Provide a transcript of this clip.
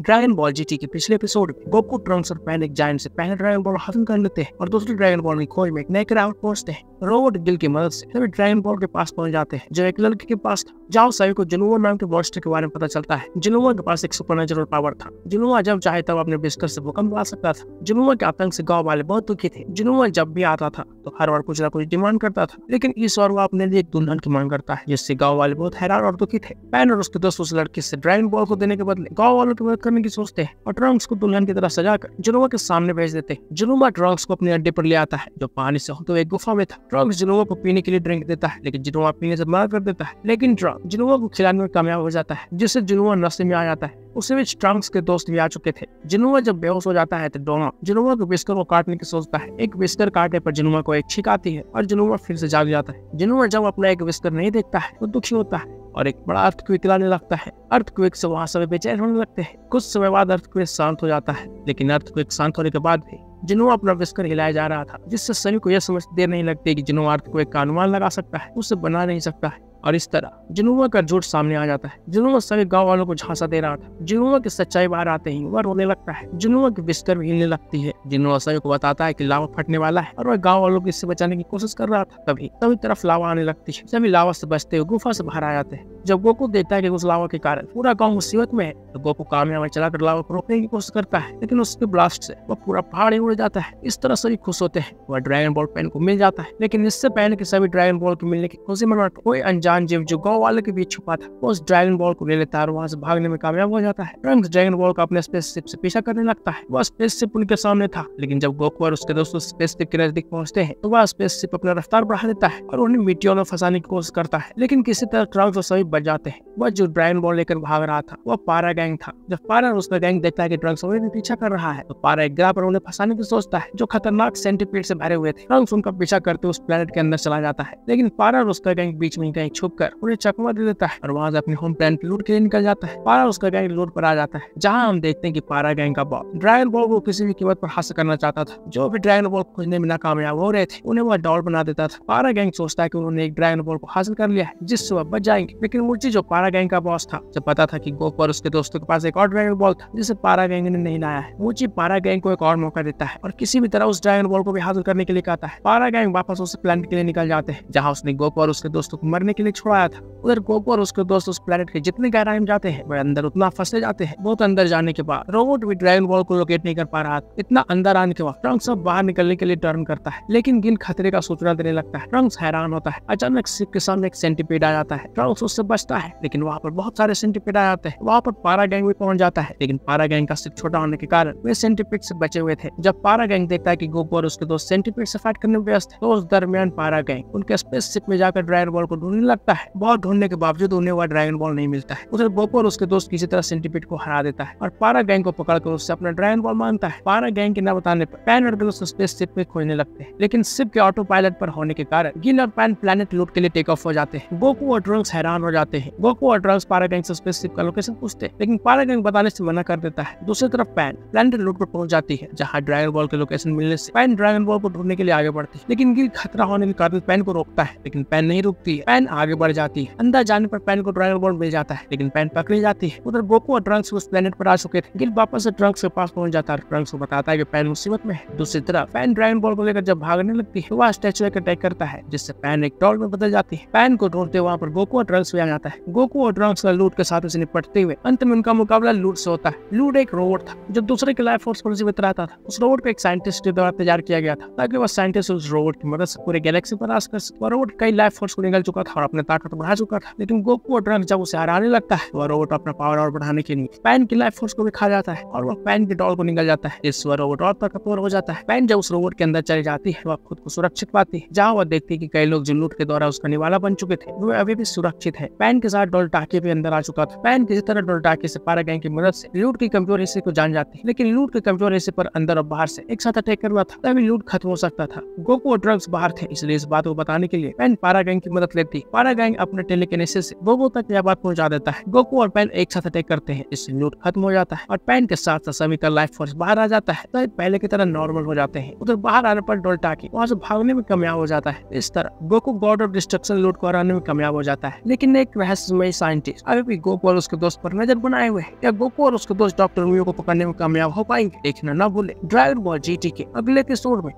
dragon ball GT के पिछले episode में गोकू ट्रंक्स और पैनिक जायंट से पहले ड्रैगन बॉल हासिल कर लेते हैं और दूसरे ड्रैगन बॉल की खोज में एक नए किरावट पहुंचते हैं रोबोट गिल की मदद से सभी ड्रैगन बॉल के पास पहुंच जाते हैं जो एक लड़के के पास था जाओ सभी को जिनुआ नाम के मॉन्स्टर के बारे में पता चलता है जिनुआ के पास एक सुपर नेचुरल पावर था जिनुआ जब चाहे तब अपने बिस्तर से भूकंप ला सकता था जिनुआ के आतंक से गाँव वाले बहुत दुखी थे जिनुआ जब भी आता था तो हर बार कुछ ना कुछ डिमांड करता था लेकिन इस बार वो अपने लिए एक दुल्हन की मांग करता है जिससे गाँव वाले बहुत हैरान और दुखी थे पैन और उसके दोस्त उस लड़के से ड्रैगन बॉल को देने के बदले गाँव वालों की मदद करने की सोचते हैं और ट्रंक्स को दुल्हन की तरह सजा कर जुनुआ के सामने भेज देते हैं जुनुआ ट्रंक्स को अपने अड्डे पर ले आता है जो पानी से होते तो हुए एक गुफा में था ट्रंक्स जुनुआ को पीने के लिए ड्रिंक देता है लेकिन जुनुआ पीने से मना कर देता है लेकिन ट्रंक जुनुआ को खिलाने में कामयाब हो जाता है जिससे जुनुआ नशे में आ जाता है उसे बीच ट्रंक्स के दोस्त भी आ चुके थे जिनुआ जब बेहोश हो जाता है तो डोना जिनुआ को बिस्कर को काटने की सोचता है एक बिस्कर काटने पर जिनुआ को एक छिक आती है और जिनुआ फिर से जाग जाता है जिनुआ जब अपना एक बिस्कर नहीं देखता है तो दुखी होता है और एक बड़ा अर्थक्वेक लाने लगता है अर्थक्वेक से वहाँ सभी बेचैन होने लगते हैं कुछ समय बाद अर्थक्वेक शांत हो जाता है लेकिन अर्थक्वेक शांत होने के बाद भी जिनोवा अपना विस्कर हिलाया जा रहा था जिससे सभी को यह समझ देर नहीं लगती कि अर्थ को का अनुमान लगा सकता है उसे बना नहीं सकता है और इस तरह जुनुआ का झूठ सामने आ जाता है जुनुआ सभी गांव वालों को झांसा दे रहा था जुनुआ की सच्चाई बाहर आते ही वह रोने लगता है जुनुआ की बिस्तर भी हिलने लगती है जुनुआ सभी को बताता है की लावा फटने वाला है और वह गाँव वालों को इससे बचाने की कोशिश कर रहा था तभी तभी तरफ लावा आने लगती है सभी लावा से बचते हुए गुफा से बाहर आ जाते हैं जब गोकू देखता है कि उस लावा के कारण पूरा गांव मुसीबत में है तो गोकू कामयाब चलाकर लावा को रोकने की कोशिश करता है लेकिन उसके ब्लास्ट से वह पूरा पहाड़ ही उड़ जाता है इस तरह सभी खुश होते हैं वह ड्रैगन बॉल पेन को मिल जाता है लेकिन इससे पहले की सभी ड्रैगन बॉल को मिलने की खुशी मनवा कोई अनजान जीव जो गाँव वाले के बीच छुपा था उस ड्रैगन बॉल को ले लेता है और वहाँ से भागने में कामयाब हो जाता है ट्रंक्स ड्रैगन बॉल का अपने शिप से पीछा करने लगता है वह शिप उनके सामने था लेकिन जब गोकू और उसके दोस्तों शिप के नजदीक पहुंचते हैं तो वह स्पेस शिप अपना रफ्तार बढ़ा देता है और उन्हें मिट्टियों में फंसाने की कोशिश करता है लेकिन किसी तरह ट्रंक्स और सभी बच जाते हैं वह जो ड्रैगन बॉल लेकर भाग रहा था वह पारा गैंग था जब पारा उसका गैंग देखता है कि ड्रग्स उन्हें पीछा कर रहा है तो पारा एक ग्रह पर उन्हें फंसाने की सोचता है जो खतरनाक सेंटीपीड से भरे हुए थे ड्रग्स उनका पीछा करते उस प्लेनेट के अंदर चला जाता है लेकिन पारा और उसका गैंग बीच में कहीं छुप कर उन्हें चकमा दे देता है और वहाँ से अपने होम प्लेनेट लूट के लिए निकल जाता है पारा उसका गैंग लूट पर आ जाता है जहाँ हम देखते हैं की पारा गैंग का बॉल ड्रैगन बॉल को किसी भी कीमत पर हासिल करना चाहता था जो भी ड्रैगन बॉल खोजने में नाकामयाब हो रहे थे उन्हें वह डॉल बना देता था पारा गैंग सोचता है की उन्होंने एक ड्रैगन बॉल को हासिल कर लिया है जिससे वह बच जाएंगे लेकिन मुर्ची जो पारा गैंग का बॉस था जब पता था कि गोप और उसके दोस्तों के पास एक और ड्रैगन बॉल था जिसे पारा गैंग ने नहीं लाया है मूर्ची पारा गैंग को एक और मौका देता है और किसी भी तरह उस ड्रैगन बॉल को भी हासिल करने के लिए कहता है पारा गैंग वापस उस प्लान के लिए निकल जाते हैं जहाँ उसने गोप और उसके दोस्तों को मरने के लिए छोड़ाया था उधर गोप और उसके दोस्त उस प्लान के जितने गहराई में जाते हैं वह अंदर उतना फंसे जाते हैं बहुत अंदर जाने के बाद रोबोट भी ड्रैगन बॉल को लोकेट नहीं कर पा रहा था इतना अंदर आने के बाद ट्रंक सब बाहर निकलने के लिए टर्न करता है लेकिन गिन खतरे का सूचना देने लगता है ट्रंक्स हैरान होता है अचानक सिप के सामने एक सेंटीपीड आ जाता है ट्रंक्स उससे बचता है लेकिन वहाँ पर बहुत सारे सेंटिपिड आ जाते हैं वहाँ पर पारा गैंग भी पहुंच जाता है लेकिन पारा गैंग का सिर्फ छोटा होने के कारण वे सेंटिपिड से बचे हुए थे जब पारा गैंग देखता है की गोपो और उसके दोस्त सेंटिपिड से फाइट करने में व्यस्त है तो उस दरमियान पारा गैंग उनके स्पेस शिप में जाकर ड्रैगन बॉल को ढूंढने लगता है बहुत ढूंढने के बावजूद उन्हें वह ड्रैगन बॉल नहीं मिलता है उसे गोपो और उसके दोस्त किसी तरह सेंटिपिड को हरा देता है और पारा गैंग को पकड़कर उससे अपना ड्रैगन बॉल मांगता है पारा गैंग के न बताने पर पैन और गिल स्पेस शिप में खोजने लगते हैं लेकिन शिप के ऑटो पायलट पर होने के कारण गिल और पैन प्लेनेट लूट के लिए टेक ऑफ हो जाते हैं गोपो और ड्रंक्स हैरान हो जाते जाते हैं गोकू और ड्रग्स पारागैंग से स्पेसशिप का लोकेशन पूछते हैं लेकिन पारागैंग बताने से मना कर देता है दूसरी तरफ पैन प्लानिट रोड पर पहुंच जाती है जहाँ ड्रैगन बॉल के लोकेशन मिलने से पैन ड्रैगन बॉल को ढूंढने के लिए आगे बढ़ती है लेकिन गिर खतरा होने के कारण पैन को रोकता है लेकिन पैन नहीं रुकती है पैन आगे बढ़ जाती है अंदर जाने पर पैन को ड्रैगन बॉल मिल जाता है लेकिन पैन पकड़ी जाती है उधर गोकू और ड्रग्स उस प्लेनेट पर आ चुके थे गिल वापस ड्रग्स के पास पहुंच जाता है ड्रग्स को बताता है की पैन मुसीबत में है दूसरी तरफ पैन ड्रैगन बॉल को लेकर जब भागने लगती है वह स्टेचू अटैक करता है जिससे पैन एक टॉल में बदल जाती है पैन को ढूंढते वहाँ पर गोकू और ड्रग्स भी आता है गोकू और ड्रॉक्स का लूट के साथ उसे निपटते हुए अंत में उनका मुकाबला लूट से होता है लूट एक रोबोट था जो दूसरे के लाइफ फोर्स पर जीवित रहता था उस रोबोट को एक साइंटिस्ट के द्वारा तैयार किया गया था ताकि वह साइंटिस्ट उस रोबोट की मदद से पूरे गैलेक्सी पर रास कर सके रोबोट कई लाइफ फोर्स को निकल चुका था और अपने ताकत बढ़ा चुका था लेकिन गोकू और ड्रॉक्स जब उसे हराने लगता है वह रोबोट अपना पावर और बढ़ाने के लिए पैन की लाइफ फोर्स को भी खा जाता है और वह पैन की डॉल को निकल जाता है इस वह रोबोट और ताकतवर हो जाता है पैन जब उस रोबोट के अंदर चली जाती है वह खुद को सुरक्षित पाती है जहाँ वह देखती है की कई लोग जो लूट के द्वारा उसका निवाला बन चुके थे वे अभी भी सुरक्षित है पैन के साथ टाके भी अंदर आ चुका था पैन किसी तरह डोल टाके से गैंग की मदद से लूट के कमजोर हिस्से को जान जाती है लेकिन लूट के कमजोर हिस्से पर अंदर और बाहर से एक साथ अटैक कर हुआ था तभी लूट खत्म हो सकता था गोकू और ड्रग्स बाहर थे इसलिए इस बात को बताने के लिए पैन पारा गैंग की मदद लेती पारा गैंग अपने टेलीकेनेसिस से गोकू तक यह बात पहुंचा देता है गोकू और पैन एक साथ अटैक करते हैं इससे लूट खत्म हो जाता है और पैन के साथ साथ सभी का लाइफ फोर्स बाहर आ जाता है पहले की तरह नॉर्मल हो जाते हैं उधर बाहर आने पर टाके वहाँ से भागने में कामयाब हो जाता है इस तरह गोकू गॉड ऑफ डिस्ट्रक्शन लूट को हराने में कामयाब हो जाता है लेकिन एक रहस्य में साइंटिस्ट अभी भी गोपो और उसके दोस्त पर नजर बनाए हुए क्या गोपो और उसके दोस्त डॉक्टर को पकड़ने में कामयाब हो पाएंगे देखना ना भूले ड्राइवर बॉल जी के अगले एपिसोड में